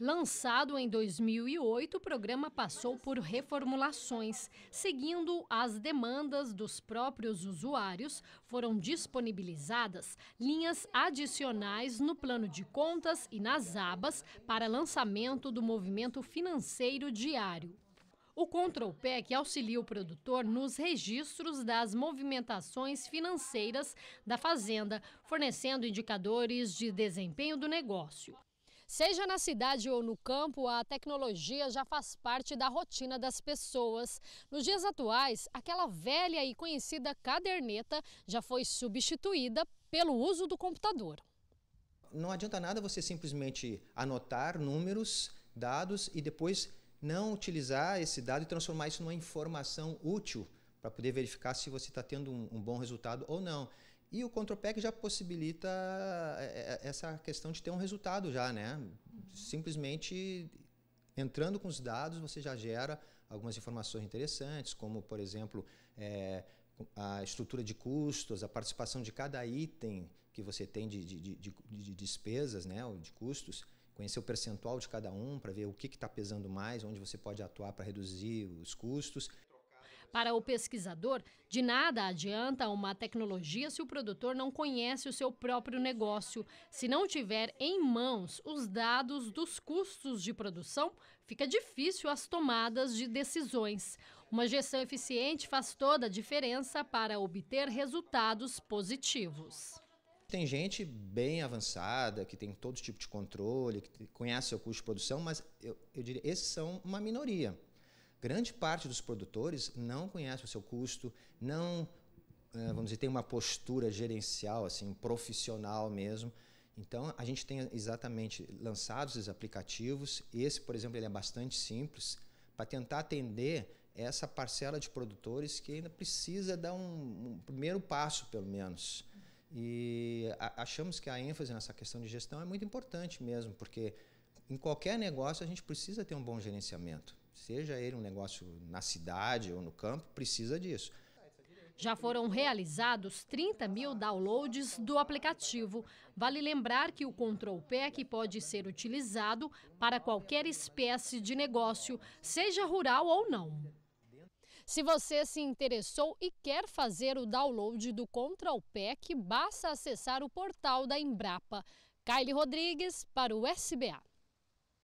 Lançado em 2008, o programa passou por reformulações, seguindo as demandas dos próprios usuários. Foram disponibilizadas linhas adicionais no plano de contas e nas abas para lançamento do movimento financeiro diário. O Control PEC auxilia o produtor nos registros das movimentações financeiras da fazenda, fornecendo indicadores de desempenho do negócio. Seja na cidade ou no campo, a tecnologia já faz parte da rotina das pessoas. Nos dias atuais, aquela velha e conhecida caderneta já foi substituída pelo uso do computador. Não adianta nada você simplesmente anotar números, dados e depois não utilizar esse dado e transformar isso numa informação útil para poder verificar se você está tendo um, um, bom resultado ou não. E o Contropec já possibilita é, é, essa questão de ter um resultado já, né? Simplesmente entrando com os dados, você já gera algumas informações interessantes, como, por exemplo, é, a estrutura de custos, a participação de cada item que você tem de, de, de, de despesas, né? Ou de custos conhecer o percentual de cada um para ver o que está pesando mais, onde você pode atuar para reduzir os custos. Para o pesquisador, de nada adianta uma tecnologia se o produtor não conhece o seu próprio negócio. Se não tiver em mãos os dados dos custos de produção, fica difícil as tomadas de decisões. Uma gestão eficiente faz toda a diferença para obter resultados positivos. Tem gente bem avançada, que tem todo tipo de controle, que conhece seu custo de produção, mas eu, eu diria, esses são uma minoria. Grande parte dos produtores não conhece o seu custo, não, eh, vamos dizer, tem uma postura gerencial, assim, profissional mesmo. Então, a gente tem exatamente lançados esses aplicativos. Esse, por exemplo, ele é bastante simples para tentar atender essa parcela de produtores que ainda precisa dar um, um primeiro passo, pelo menos. E a, achamos que a ênfase nessa questão de gestão é muito importante mesmo, porque em qualquer negócio a gente precisa ter um bom gerenciamento seja ele um negócio na cidade ou no campo, precisa disso. Já foram realizados 30 mil downloads do aplicativo. Vale lembrar que o Control Pack pode ser utilizado para qualquer espécie de negócio, seja rural ou não. Se você se interessou e quer fazer o download do Control Pack, basta acessar o portal da Embrapa. Kylie Rodrigues para o SBA.